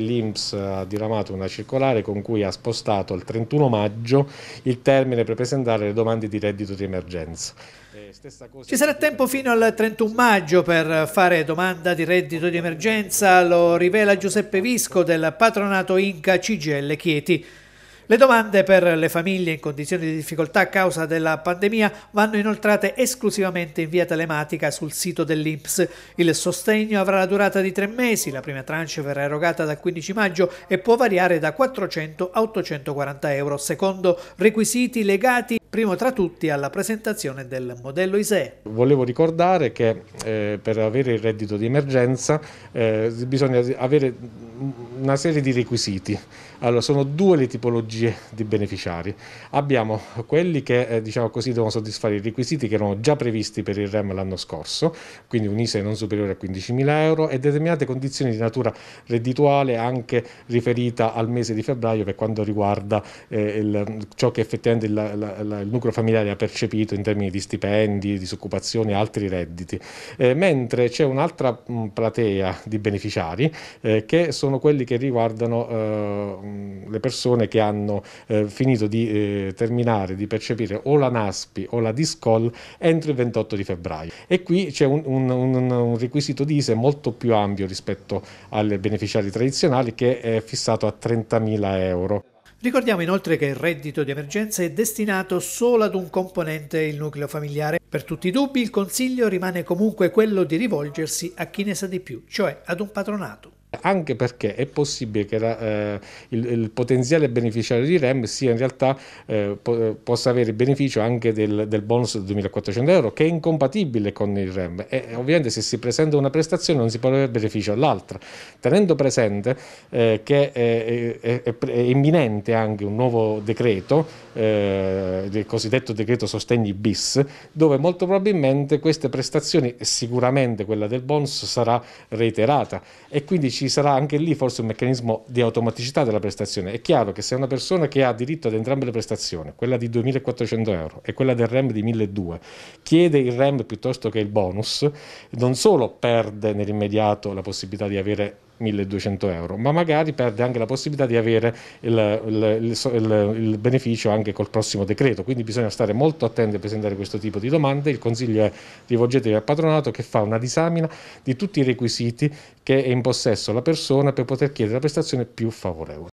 L'Inps ha diramato una circolare con cui ha spostato al 31 maggio il termine per presentare le domande di reddito di emergenza. Ci sarà tempo fino al 31 maggio per fare domanda di reddito di emergenza, lo rivela Giuseppe Visco del patronato Inca CGL Chieti. Le domande per le famiglie in condizioni di difficoltà a causa della pandemia vanno inoltrate esclusivamente in via telematica sul sito dell'INPS. Il sostegno avrà la durata di tre mesi, la prima tranche verrà erogata dal 15 maggio e può variare da 400 a 840 euro, secondo requisiti legati primo tra tutti alla presentazione del modello ISE. Volevo ricordare che eh, per avere il reddito di emergenza eh, bisogna avere una serie di requisiti. Allora, sono due le tipologie di beneficiari. Abbiamo quelli che, eh, diciamo così, devono soddisfare i requisiti che erano già previsti per il REM l'anno scorso, quindi un ISE non superiore a 15.000 euro e determinate condizioni di natura reddituale anche riferita al mese di febbraio per quanto riguarda eh, il, ciò che effettivamente la, la, il nucleo familiare ha percepito in termini di stipendi, disoccupazione e altri redditi. Eh, mentre c'è un'altra platea di beneficiari eh, che sono quelli che riguardano eh, Mm, le persone che hanno eh, finito di eh, terminare, di percepire o la NASPI o la DISCOL entro il 28 di febbraio. E qui c'è un, un, un, requisito di ISE molto più ampio rispetto alle beneficiari tradizionali che è fissato a 30.000 euro. Ricordiamo inoltre che il reddito di emergenza è destinato solo ad un componente, il nucleo familiare. Per tutti i dubbi il consiglio rimane comunque quello di rivolgersi a chi ne sa di più, cioè ad un patronato anche perché è possibile che la, eh, il, il, potenziale beneficiario di REM sia in realtà eh, po eh, possa avere beneficio anche del, del bonus di 2400 euro che è incompatibile con il REM e eh, ovviamente se si presenta una prestazione non si può avere beneficio all'altra tenendo presente eh, che eh, è, è, è, è, imminente anche un nuovo decreto il cosiddetto decreto sostegni bis dove molto probabilmente queste prestazioni sicuramente quella del bonus sarà reiterata e quindi ci ci sarà anche lì forse un meccanismo di automaticità della prestazione. È chiaro che se una persona che ha diritto ad entrambe le prestazioni, quella di 2.400 euro e quella del REM di 1.200, chiede il REM piuttosto che il bonus, non solo perde nell'immediato la possibilità di avere 1200 euro, ma magari perde anche la possibilità di avere il, il, il, il, beneficio anche col prossimo decreto, quindi bisogna stare molto attenti a presentare questo tipo di domande, il consiglio è rivolgetevi al patronato che fa una disamina di tutti i requisiti che è in possesso la persona per poter chiedere la prestazione più favorevole.